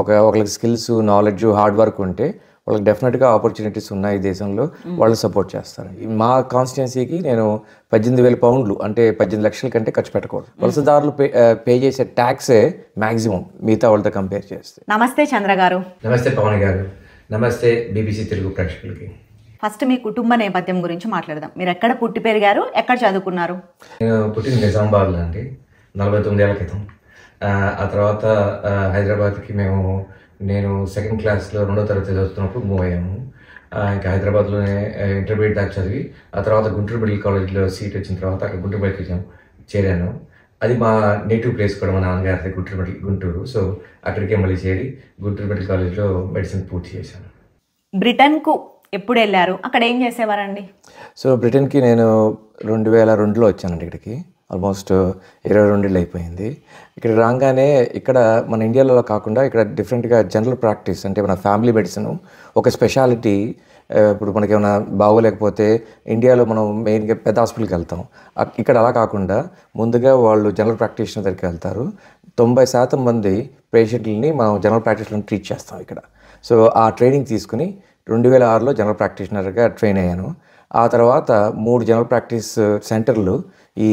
ఒక ఒకళ్ళకి skills knowledge hard work ఉంటే వాళ్ళకి డెఫినెట్గా ఆపర్చునిటీస్ ఉన్నాయి దేశంలో వాళ్ళు సపోర్ట్ చేస్తారు మా కాన్స్టిట్యున్సీకి నేను పద్దెనిమిది వేల పౌండ్లు అంటే పద్దెనిమిది లక్షల కంటే ఖర్చు పెట్టకూడదు వలసదారులు పే పే చేసే ట్యాక్సే మాక్సిమం మిగతా వాళ్ళతో కంపేర్ చేస్తే నమస్తే చంద్ర గారు నమస్తే పవన్ గారు నమస్తే బీబీసీ తెలుగు ప్రేక్షకులకి ఫస్ట్ మీ కుటుంబ నేపథ్యం గురించి మాట్లాడదాం మీరు ఎక్కడ పుట్టి పెరిగారు ఎక్కడ చదువుకున్నారు నేను పుట్టిన నిజామాబాద్లో అండి నలభై తొమ్మిది ఏళ్ళ క్రితం ఆ తర్వాత హైదరాబాద్కి మేము నేను సెకండ్ క్లాస్లో రెండో తరగతి చదువుతున్నప్పుడు మూవ్ అయ్యాము ఇంకా హైదరాబాద్లోనే ఇంటర్మీడియట్ దాకా చదివి ఆ తర్వాత గుంటూరు మెడికల్ కాలేజ్లో సీట్ వచ్చిన తర్వాత అక్కడ గుంటూరు మెడికల్ చేరాను అది మా నేటివ్ ప్లేస్ కూడా మా నాన్నగారి గుంటూరు మెడికల్ గుంటూరు సో అక్కడికే మళ్ళీ చేరి గుంటూరు మెడికల్ కాలేజ్లో మెడిసిన్ పూర్తి చేశాను బ్రిటన్కు ఎప్పుడు వెళ్ళారు అక్కడ ఏం చేసేవారండి సో బ్రిటన్కి నేను రెండు వేల రెండులో వచ్చానండి ఇక్కడికి ఆల్మోస్ట్ ఇరవై రెండేళ్ళు అయిపోయింది ఇక్కడ రాగానే ఇక్కడ మన ఇండియాలో కాకుండా ఇక్కడ డిఫరెంట్గా జనరల్ ప్రాక్టీస్ అంటే మన ఫ్యామిలీ మెడిసిన్ ఒక స్పెషాలిటీ ఇప్పుడు మనకి ఏమైనా బాగోలేకపోతే ఇండియాలో మనం మెయిన్గా పెద్ద హాస్పిటల్కి వెళ్తాం ఇక్కడ అలా కాకుండా ముందుగా వాళ్ళు జనరల్ ప్రాక్టీషనర్ దగ్గరికి వెళ్తారు తొంభై శాతం మంది పేషెంట్లని మనం జనరల్ ప్రాక్టీషనర్ ట్రీట్ చేస్తాం ఇక్కడ సో ఆ ట్రైనింగ్ తీసుకుని రెండు వేల ఆరులో జనరల్ ప్రాక్టీషనర్గా ట్రైన్ అయ్యాను ఆ తర్వాత మూడు జనరల్ ప్రాక్టీస్ సెంటర్లు ఈ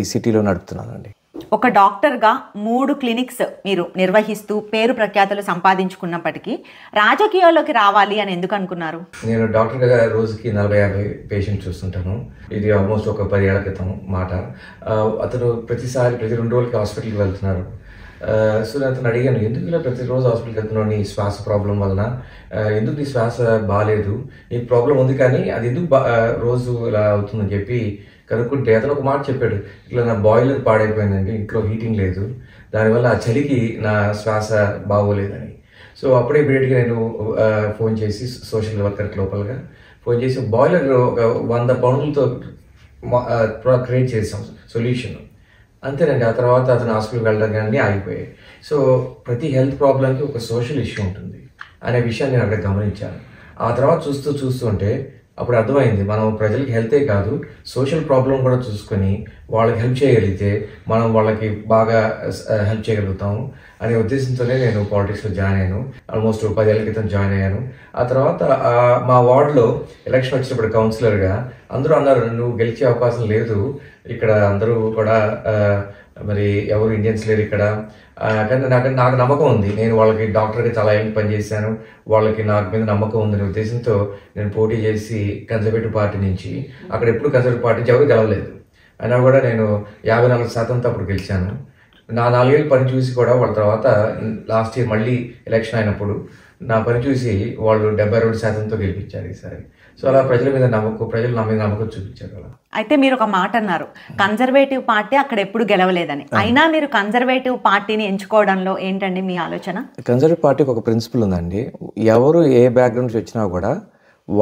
ఈ సిటీలో నడుపుతున్నానండి ఒక డాక్టర్గా మూడు క్లినిక్స్ మీరు నిర్వహిస్తూ పేరు ప్రఖ్యాతలు సంపాదించుకున్నప్పటికీ రాజకీయాల్లోకి రావాలి అని ఎందుకు అనుకున్నారు నేను డాక్టర్గా రోజుకి నలభై యాభై పేషెంట్ చూస్తుంటాను ఇది ఆల్మోస్ట్ ఒక పది ఏళ్ల క్రితం మాట అతను ప్రతిసారి ప్రతి రెండు రోజులకి హాస్పిటల్కి వెళ్తున్నారు సో అతను అడిగాను ఎందుకు ఇలా ప్రతిరోజు హాస్పిటల్కి వెళ్తున్నావు నీ శ్వాస ప్రాబ్లం వలన ఎందుకు నీ శ్వాస బాగాలేదు నీ ప్రాబ్లం ఉంది కానీ అది ఎందుకు బా రోజు ఇలా అవుతుందని చెప్పి కనుక్కుంటే అతను ఒక మాట చెప్పాడు ఇట్లా నా బాయిలర్ పాడైపోయిందండి ఇంట్లో హీటింగ్ లేదు దానివల్ల ఆ చలికి నా శ్వాస బాగోలేదని సో అప్పుడే ఇమీడియట్గా నేను ఫోన్ చేసి సోషల్ వర్కర్ లోపలగా ఫోన్ చేసి బాయిలర్ ఒక వంద పౌండ్లతో క్రియేట్ చేసాం సొల్యూషన్ అంతేనండి ఆ తర్వాత అతను హాస్పిటల్కి వెళ్ళడం కానీ ఆగిపోయాయి సో ప్రతి హెల్త్ ప్రాబ్లంకి ఒక సోషల్ ఇష్యూ ఉంటుంది అనే విషయాన్ని నేను అక్కడ గమనించాను ఆ తర్వాత చూస్తూ చూస్తుంటే అప్పుడు అర్థమైంది మనం ప్రజలకి హెల్తే కాదు సోషల్ ప్రాబ్లం కూడా చూసుకొని వాళ్ళకి హెల్ప్ చేయగలిగితే మనం వాళ్ళకి బాగా హెల్ప్ చేయగలుగుతాము అనే ఉద్దేశంతోనే నేను పాలిటిక్స్లో జాయిన్ అయ్యాను ఆల్మోస్ట్ పదేళ్ల క్రితం జాయిన్ అయ్యాను ఆ తర్వాత మా వార్డులో ఎలక్షన్ వచ్చినప్పుడు కౌన్సిలర్గా అందరూ అన్నారు నువ్వు గెలిచే అవకాశం లేదు ఇక్కడ అందరూ కూడా మరి ఎవరు ఇండియన్స్ లేరు ఇక్కడ కానీ నాకు నాకు నమ్మకం ఉంది నేను వాళ్ళకి డాక్టర్గా చాలా ఏం పనిచేశాను వాళ్ళకి నాకు మీద నమ్మకం ఉందనే ఉద్దేశంతో నేను పోటీ చేసి కన్జర్వేటివ్ పార్టీ నుంచి అక్కడ ఎప్పుడు కన్జర్వేటివ్ పార్టీ నుంచి ఎవరు గెలవలేదు అయినా కూడా నేను యాభై నాలుగు శాతంతో అప్పుడు గెలిచాను నా నాలుగేళ్ళు పని చూసి కూడా వాళ్ళ తర్వాత లాస్ట్ ఇయర్ మళ్ళీ ఎలక్షన్ అయినప్పుడు నా పని చూసి వాళ్ళు డెబ్బై రెండు శాతంతో గెలిపించారు ఈసారి సో అలా ప్రజల మీద నమ్మకం ప్రజలు నా మీద నమ్మకం చూపించారు అలా అయితే మీరు ఒక మాట అన్నారు కన్జర్వేటివ్ పార్టీ అక్కడ ఎప్పుడు గెలవలేదని అయినా మీరు కన్జర్వేటివ్ పార్టీని ఎంచుకోవడంలో ఏంటండి మీ ఆలోచన కన్జర్వేటివ్ పార్టీకి ఒక ప్రిన్సిపల్ ఉందండి ఎవరు ఏ బ్యాక్గ్రౌండ్ వచ్చినా కూడా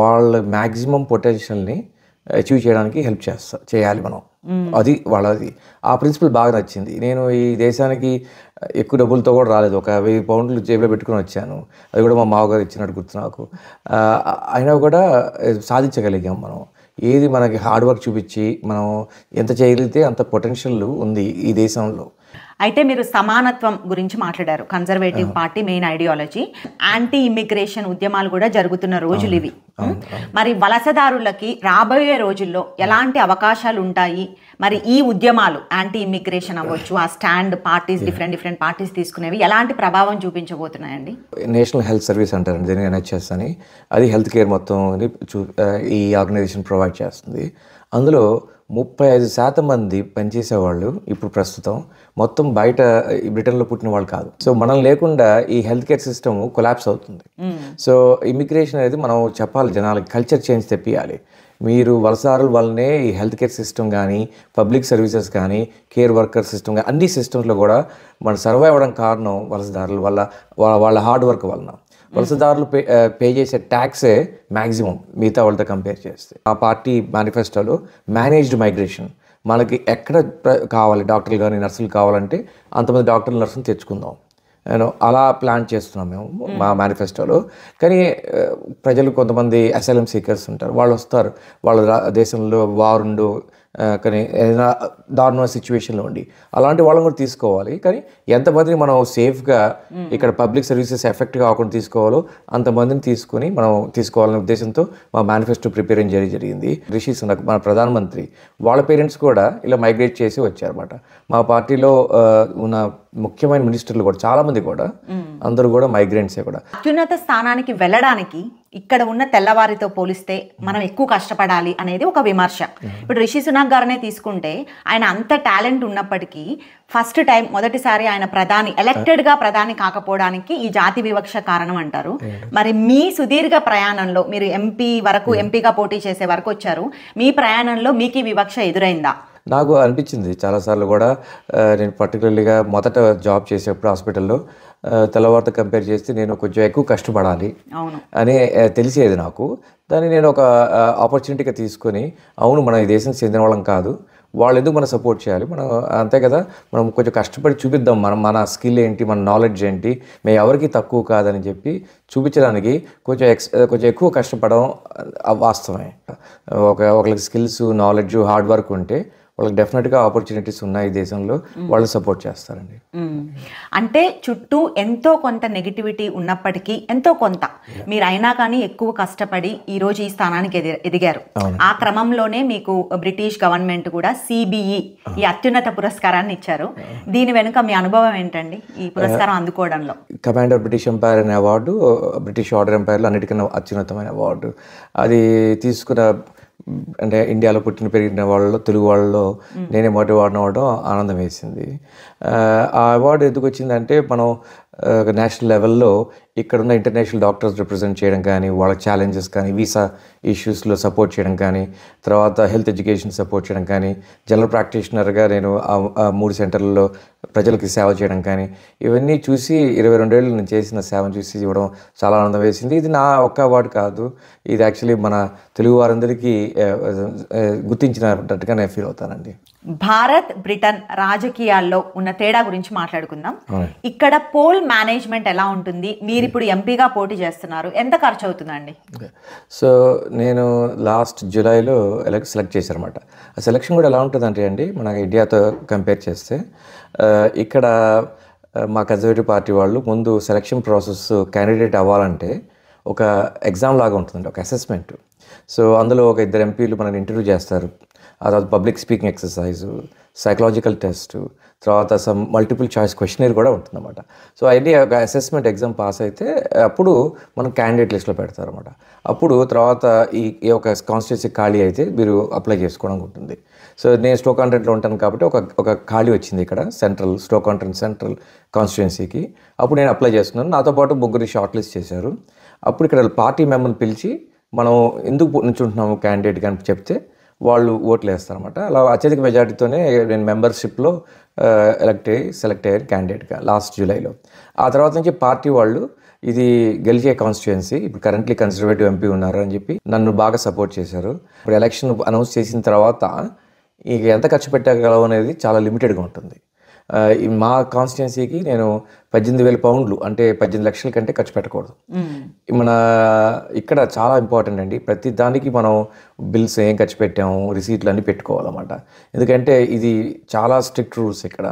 వాళ్ళ మ్యాక్సిమం పొటెన్షియల్ని అచీవ్ చేయడానికి హెల్ప్ చేస్తా చేయాలి మనం అది వాళ్ళది ఆ ప్రిన్సిపల్ బాగా నచ్చింది నేను ఈ దేశానికి ఎక్కువ డబ్బులతో కూడా రాలేదు ఒక వెయ్యి పౌండ్లు జేబులో పెట్టుకుని వచ్చాను అది కూడా మా మావగారు ఇచ్చినట్టు గుర్తు నాకు అయినా కూడా సాధించగలిగాం మనం ఏది మనకి హార్డ్ వర్క్ చూపించి మనం ఎంత చేయగలిగితే అంత పొటెన్షియల్ ఉంది ఈ దేశంలో అయితే మీరు సమానత్వం గురించి మాట్లాడారు Conservative Party main ideology anti immigration ఉద్యమాలు కూడా జరుగుతున్న రోజులు ఇవి మరి వలసదారులకి రాబోయే రోజుల్లో ఎలాంటి అవకాశాలు ఉంటాయి మరి ఈ ఉద్యమాలు యాంటీ ఇమ్మిగ్రేషన్ అవ్వచ్చు ఆ stand parties different different parties తీసుకునేవి ఎలాంటి ప్రభావం చూపించబోతున్నాయండి నేషనల్ హెల్త్ సర్వీస్ అంటారండి దీన్ని ఎన్హెచ్ఎస్ అని అది హెల్త్ కేర్ మొత్తం ఈ ఆర్గనైజేషన్ ప్రొవైడ్ చేస్తుంది అందులో ముప్పై ఐదు శాతం మంది పనిచేసే వాళ్ళు ఇప్పుడు ప్రస్తుతం మొత్తం బయట బ్రిటన్లో పుట్టిన వాళ్ళు కాదు సో మనం లేకుండా ఈ హెల్త్ కేర్ సిస్టమ్ కొలాప్స్ అవుతుంది సో ఇమిగ్రేషన్ అనేది మనం చెప్పాలి తెప్పించాలి జనాలకి కల్చర్ చేంజ్ తెప్పియాలి మీరు వలసారుల వల్లనే ఈ హెల్త్ కేర్ సిస్టమ్ కానీ పబ్లిక్ సర్వీసెస్ కానీ కేర్ వర్కర్ సిస్టమ్ కానీ అన్ని సిస్టమ్స్లో కూడా మనం సర్వ్ అవ్వడం కారణం వలసదారుల వల్ల వాళ్ళ హార్డ్ వర్క్ వలన వలసదారులు పే పే చేసే ట్యాక్సే మ్యాక్సిమం మిగతా వాళ్ళతో కంపేర్ చేస్తే ఆ పార్టీ మేనిఫెస్టోలో మేనేజ్డ్ మైగ్రేషన్ మనకి ఎక్కడ కావాలి డాక్టర్లు కానీ నర్సులు కావాలంటే అంతమంది డాక్టర్లు నర్సులు తెచ్చుకుందాం నేను అలా ప్లాన్ చేస్తున్నాం మేము మా మేనిఫెస్టోలో కానీ ప్రజలు కొంతమంది అసలం సీకర్స్ ఉంటారు వాళ్ళు వస్తారు వాళ్ళ దేశంలో వారుండు కానీ ఏదైనా దారుణ సిచ్యువేషన్లో ఉండి అలాంటి వాళ్ళని కూడా తీసుకోవాలి కానీ ఎంతమందిని మనం సేఫ్గా ఇక్కడ పబ్లిక్ సర్వీసెస్ ఎఫెక్ట్ కాకుండా తీసుకోవాలో అంతమందిని తీసుకొని మనం తీసుకోవాలనే ఉద్దేశంతో మా మేనిఫెస్టో ప్రిపేర్ చేయడం జరిగింది రిషి సునక్ మన ప్రధానమంత్రి వాళ్ళ పేరెంట్స్ కూడా ఇలా మైగ్రేట్ చేసి వచ్చారన్నమాట మా పార్టీలో ఉన్న ముఖ్యమైన మినిస్టర్లు కూడా చాలామంది కూడా అందరూ కూడా మైగ్రెంట్సే కూడా అత్యున్నత స్థానానికి వెళ్ళడానికి ఇక్కడ ఉన్న తెల్లవారితో పోలిస్తే మనం ఎక్కువ కష్టపడాలి అనేది ఒక విమర్శ ఇప్పుడు రిషి సునాక్ గారనే తీసుకుంటే ఆయన అంత టాలెంట్ ఉన్నప్పటికీ ఫస్ట్ టైం మొదటిసారి ఆయన ప్రధాని ఎలక్టెడ్గా ప్రధాని కాకపోవడానికి ఈ జాతి వివక్ష కారణం అంటారు మరి మీ సుదీర్ఘ ప్రయాణంలో మీరు ఎంపీ వరకు ఎంపీగా పోటీ చేసే వరకు వచ్చారు మీ ప్రయాణంలో మీకు ఈ వివక్ష ఎదురైందా నాకు అనిపించింది చాలాసార్లు కూడా నేను పర్టికులర్లీగా మొదట జాబ్ చేసేప్పుడు హాస్పిటల్లో తెల్లవారితో కంపేర్ చేస్తే నేను కొంచెం ఎక్కువ కష్టపడాలి అని తెలిసేది నాకు దాన్ని నేను ఒక ఆపర్చునిటీగా తీసుకొని అవును మన ఈ దేశం చెందిన వాళ్ళం కాదు వాళ్ళు ఎందుకు మనం సపోర్ట్ చేయాలి మనం అంతే కదా మనం కొంచెం కష్టపడి చూపిద్దాం మనం మన స్కిల్ ఏంటి మన నాలెడ్జ్ ఏంటి మేము ఎవరికి తక్కువ కాదని చెప్పి చూపించడానికి కొంచెం ఎక్స్ కొంచెం ఎక్కువ కష్టపడడం వాస్తవమే ఒక ఒకరికి స్కిల్స్ నాలెడ్జ్ హార్డ్ వర్క్ ఉంటే వాళ్ళకి డెఫినెట్గా ఆపర్చునిటీస్ ఉన్నాయి దేశంలో వాళ్ళు సపోర్ట్ చేస్తారండి అంటే చుట్టూ ఎంతో కొంత నెగిటివిటీ ఉన్నప్పటికీ ఎంతో కొంత మీరు అయినా కానీ ఎక్కువ కష్టపడి ఈరోజు ఈ స్థానానికి ఎదిగారు ఆ క్రమంలోనే మీకు బ్రిటిష్ గవర్నమెంట్ కూడా సిబిఈ ఈ అత్యున్నత పురస్కారాన్ని ఇచ్చారు దీని వెనుక మీ అనుభవం ఏంటండి ఈ పురస్కారం అందుకోవడంలో కమాండర్ బ్రిటిష్ ఎంపైర్ అనే అవార్డు బ్రిటిష్ ఆర్డర్ ఎంపైర్లో అన్నిటికన్నా అత్యున్నతమైన అవార్డు అది తీసుకున్న అంటే ఇండియాలో పుట్టిన పెరిగిన వాళ్ళలో తెలుగు వాళ్ళలో నేనే మొదటి వాడిన అవ్వడం ఆనందం వేసింది ఆ అవార్డు ఎందుకు వచ్చిందంటే మనం నేషనల్ లెవెల్లో ఇక్కడున్న ఇంటర్నేషనల్ డాక్టర్స్ రిప్రజెంట్ చేయడం కానీ వాళ్ళ ఛాలెంజెస్ కానీ వీసా ఇష్యూస్లో సపోర్ట్ చేయడం కానీ తర్వాత హెల్త్ ఎడ్యుకేషన్ సపోర్ట్ చేయడం కానీ జనరల్ ప్రాక్టీషనర్గా నేను ఆ మూడు సెంటర్లలో ప్రజలకి సేవ చేయడం కానీ ఇవన్నీ చూసి ఇరవై రెండేళ్ళు నేను చేసిన సేవను చూసి ఇవ్వడం చాలా ఆనందం వేసింది ఇది నా ఒక్క అవార్డు కాదు ఇది యాక్చువల్లీ మన తెలుగు వారందరికీ గుర్తించినట్టుగా నేను ఫీల్ అవుతానండి భారత్ బ్రిటన్ రాజకీయాల్లో ఉన్న తేడా గురించి మాట్లాడుకుందాం ఇక్కడ పోల్ మేనేజ్మెంట్ ఎలా ఉంటుంది మీరు ఇప్పుడు hmm. ఎంపీగా పోటీ చేస్తున్నారు ఎంత ఖర్చు అవుతుందండి సో నేను లాస్ట్ జూలైలో ఎలక్ట్ సెలెక్ట్ అనమాట ఆ సెలక్షన్ కూడా ఎలా ఉంటుంది అంటే అండి మన ఇండియాతో కంపేర్ చేస్తే uh, ఇక్కడ uh, మా కన్జర్వేటివ్ పార్టీ వాళ్ళు ముందు సెలక్షన్ ప్రాసెస్ క్యాండిడేట్ అవ్వాలంటే ఒక ఎగ్జామ్ లాగా ఉంటుందండి ఒక అసెస్మెంట్ సో అందులో ఒక ఇద్దరు ఎంపీలు మనల్ని ఇంటర్వ్యూ చేస్తారు ఆ తర్వాత public speaking exercise psychological test తర్వాత సమ్ మల్టిపుల్ చాయిస్ క్వశ్చనర్ కూడా ఉంటుందన్నమాట సో అవన్నీ ఒక అసెస్మెంట్ ఎగ్జామ్ పాస్ అయితే అప్పుడు మనం క్యాండిడేట్ లిస్ట్లో అనమాట అప్పుడు తర్వాత ఈ ఈ ఒక కాన్స్టిట్యూన్సీ ఖాళీ అయితే మీరు అప్లై చేసుకోవడం ఉంటుంది సో నేను స్టోక్ కాంటెంట్లో ఉంటాను కాబట్టి ఒక ఒక ఖాళీ వచ్చింది ఇక్కడ సెంట్రల్ స్టోక్ కాంటెంట్ సెంట్రల్ కాన్స్టిట్యున్సీకి అప్పుడు నేను అప్లై చేస్తున్నాను నాతో పాటు ముగ్గురిని షార్ట్ లిస్ట్ చేశారు అప్పుడు ఇక్కడ పార్టీ మెంబర్ని పిలిచి మనం ఎందుకు నుంచుంటున్నాము క్యాండిడేట్ కానీ చెప్తే వాళ్ళు ఓట్లు వేస్తారు అనమాట అలా అత్యధిక మెజారిటీతోనే నేను మెంబర్షిప్లో ఎలక్ట్ అయ్యి సెలెక్ట్ అయ్యాను క్యాండిడేట్గా లాస్ట్ జూలైలో ఆ తర్వాత నుంచి పార్టీ వాళ్ళు ఇది గెలిచే కాన్స్టిట్యుయెన్సీ ఇప్పుడు కరెంట్లీ కన్సర్వేటివ్ ఎంపీ ఉన్నారు అని చెప్పి నన్ను బాగా సపోర్ట్ చేశారు ఇప్పుడు ఎలక్షన్ అనౌన్స్ చేసిన తర్వాత ఇక ఎంత ఖర్చు పెట్టగలవు అనేది చాలా లిమిటెడ్గా ఉంటుంది మా కాన్స్టిట్యున్సీకి నేను పద్దెనిమిది వేల పౌండ్లు అంటే పద్దెనిమిది లక్షల కంటే ఖర్చు పెట్టకూడదు మన ఇక్కడ చాలా ఇంపార్టెంట్ అండి ప్రతి దానికి మనం బిల్స్ ఏం ఖర్చు పెట్టాము రిసీట్లు అన్నీ పెట్టుకోవాలన్నమాట ఎందుకంటే ఇది చాలా స్ట్రిక్ట్ రూల్స్ ఇక్కడ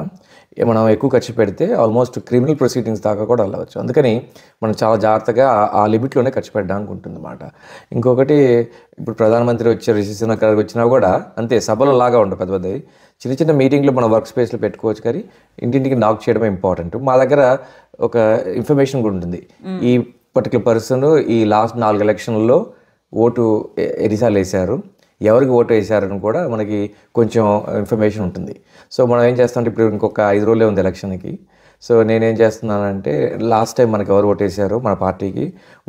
మనం ఎక్కువ ఖర్చు పెడితే ఆల్మోస్ట్ క్రిమినల్ ప్రొసీడింగ్స్ దాకా కూడా వెళ్ళవచ్చు అందుకని మనం చాలా జాగ్రత్తగా ఆ లిమిట్లోనే ఖర్చు పెట్టడానికి ఉంటుంది అనమాట ఇంకొకటి ఇప్పుడు ప్రధానమంత్రి వచ్చే రిసీసన్ గారికి వచ్చినా కూడా అంతే సభలు లాగా ఉండవు పెద్ద పెద్దవి చిన్న చిన్న మీటింగ్లు మన వర్క్ స్పేస్లో పెట్టుకోవచ్చు కానీ ఇంటింటికి నాక్ చేయడం ఇంపార్టెంట్ మా దగ్గర ఒక ఇన్ఫర్మేషన్ కూడా ఉంటుంది ఈ పర్టికులర్ పర్సన్ ఈ లాస్ట్ నాలుగు ఎలక్షన్లలో ఓటు ఎన్నిసార్లు వేశారు ఎవరికి ఓటు వేశారని కూడా మనకి కొంచెం ఇన్ఫర్మేషన్ ఉంటుంది సో మనం ఏం చేస్తామంటే ఇప్పుడు ఇంకొక ఐదు రోజులే ఉంది ఎలక్షన్కి సో నేనేం చేస్తున్నానంటే లాస్ట్ టైం మనకి ఎవరు ఓటు వేశారో మన పార్టీకి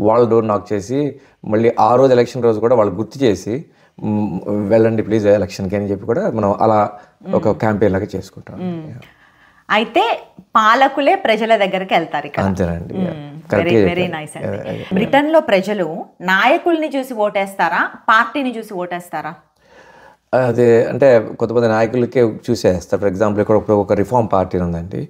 వాళ్ళ డోర్ నాక్ చేసి మళ్ళీ ఆ రోజు ఎలక్షన్ రోజు కూడా వాళ్ళు గుర్తు చేసి వెళ్ళండి ప్లీజ్ ఎలక్షన్కి అని చెప్పి కూడా మనం అలా ఒక క్యాంపెయిన్ లాగా చేసుకుంటాం అయితే పాలకులే ప్రజల దగ్గరికి వెళ్తారు అంతేనండి అండి బ్రిటన్ లో ప్రజలు నాయకుల్ని చూసి ఓటేస్తారా పార్టీని చూసి ఓటేస్తారా అదే అంటే కొంతమంది నాయకులకే చూసేస్తారు ఫర్ ఎగ్జాంపుల్ ఇక్కడ ఇప్పుడు ఒక రిఫార్మ్ పార్టీ ఉందండి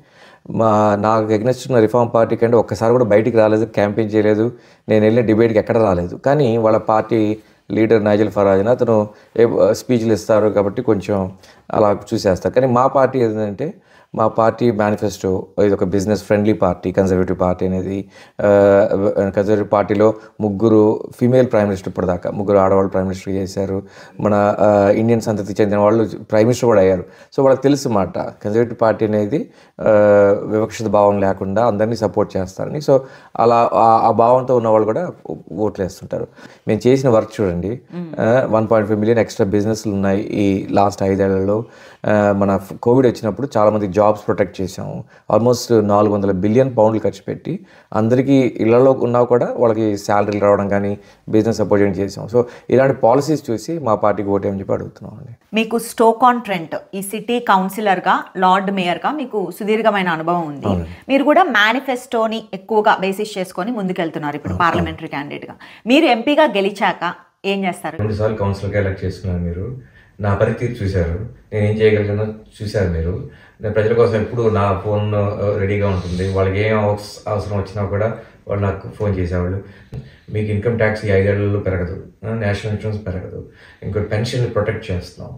మా నాకు ఎగ్నెస్టున్న రిఫార్మ్ పార్టీ కంటే ఒక్కసారి కూడా బయటికి రాలేదు క్యాంపెయిన్ చేయలేదు నేను వెళ్ళిన డిబేట్కి ఎక్కడ రాలేదు కానీ వాళ్ళ పార్టీ లీడర్ నైజల్ ఫరాజ్ని అతను స్పీచ్లు ఇస్తారు కాబట్టి కొంచెం అలా చూసేస్తారు కానీ మా పార్టీ ఏంటంటే మా పార్టీ మేనిఫెస్టో ఇది ఒక business friendly party Conservative Party అనేది కన్జర్వేటివ్ పార్టీలో ముగ్గురు ఫీమేల్ ప్రైమ్ మినిస్టర్ ఇప్పటిదాకా ముగ్గురు ఆడవాళ్ళు ప్రైమ్ మినిస్టర్ చేశారు మన ఇండియన్ సంతతి చెందిన వాళ్ళు ప్రైమ్ మినిస్టర్ కూడా అయ్యారు సో వాళ్ళకి తెలుసు మాట కన్జర్వేటివ్ పార్టీ అనేది వివక్షిత భావం లేకుండా అందరినీ సపోర్ట్ చేస్తారని సో అలా ఆ భావంతో ఉన్న వాళ్ళు కూడా ఓట్లు వేస్తుంటారు మేము చేసిన వర్క్ చూడండి one point five million extra బిజినెస్లు ఉన్నాయి ఈ లాస్ట్ ఐదేళ్లలో మన కోవిడ్ వచ్చినప్పుడు చాలామంది జాబ్స్ ప్రొటెక్ట్ చేసాము ఆల్మోస్ట్ నాలుగు వందల బిలియన్ పౌండ్లు ఖర్చు పెట్టి అందరికీ ఇళ్లలో ఉన్నా కూడా వాళ్ళకి శాలరీలు రావడం కానీ బిజినెస్ సపోర్ట్ చేసాం సో ఇలాంటి పాలసీస్ చూసి మా పార్టీకి అని చెప్పి అడుగుతున్నాం అండి మీకు స్టోక్ ఆన్ ట్రెంట్ ఈ సిటీ కౌన్సిలర్గా లార్డ్ మేయర్గా మీకు సుదీర్ఘమైన అనుభవం ఉంది మీరు కూడా మేనిఫెస్టోని ఎక్కువగా బేసిస్ చేసుకొని ముందుకెళ్తున్నారు ఇప్పుడు పార్లమెంటరీ క్యాండిడేట్గా మీరు ఎంపీగా గెలిచాక ఏం చేస్తారు రెండుసార్లు కౌన్సిలర్గా ఎలక్ట్ చేస్తున్నారు మీరు నా పరిస్థితి చూశారు నేను ఏం చేయగలిగానో చూశారు మీరు ప్రజల కోసం ఎప్పుడు నా ఫోన్ రెడీగా ఉంటుంది వాళ్ళకి ఏం అవసరం వచ్చినా కూడా వాళ్ళు నాకు ఫోన్ చేసేవాళ్ళు మీకు ఇన్కమ్ ట్యాక్స్ ఈ ఐదేళ్లలో పెరగదు నేషనల్ ఇన్సూరెన్స్ పెరగదు ఇంకోటి పెన్షన్ ప్రొటెక్ట్ చేస్తున్నాం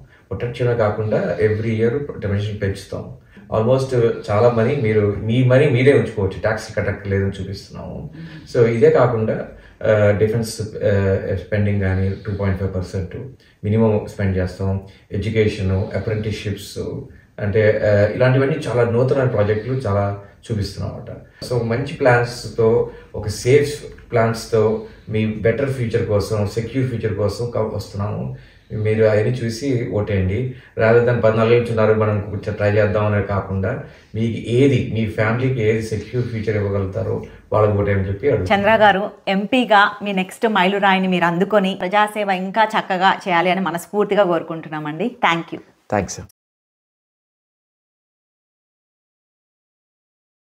చేయడం కాకుండా ఎవ్రీ ఇయర్ పెన్షన్ పెంచుతాం ఆల్మోస్ట్ uh, చాలా మనీ మీరు మీ మనీ మీరే ఉంచుకోవచ్చు ట్యాక్స్ లేదని చూపిస్తున్నాము సో mm-hmm. ఇదే కాకుండా డిఫెన్స్ uh, స్పెండింగ్ uh, కానీ two point five percent minimum spend చేస్తాం ఎడ్యుకేషను అప్రెంటిస్షిప్స్ అంటే ఇలాంటివన్నీ చాలా నూతన ప్రాజెక్టులు చాలా చూపిస్తున్నాం అనమాట సో మంచి ప్లాన్స్తో ఒక సేఫ్ ప్లాన్స్తో మీ బెటర్ ఫ్యూచర్ కోసం సెక్యూర్ ఫ్యూచర్ కోసం వస్తున్నాము మీరు అవన్నీ చూసి ఓటేయండి రాదు దాని పద్నాలుగు నుంచి ఉన్నారు మనం కొంచెం ట్రై చేద్దామనే కాకుండా మీకు ఏది మీ ఫ్యామిలీకి ఏది సెక్యూర్ ఫ్యూచర్ ఇవ్వగలుగుతారో వాళ్ళకి ఓటేయని చెప్పి చంద్ర గారు ఎంపీగా మీ నెక్స్ట్ మైలురాయిని మీరు అందుకొని ప్రజాసేవ ఇంకా చక్కగా చేయాలి అని మనస్ఫూర్తిగా కోరుకుంటున్నామండి థ్యాంక్ యూ థ్యాంక్స్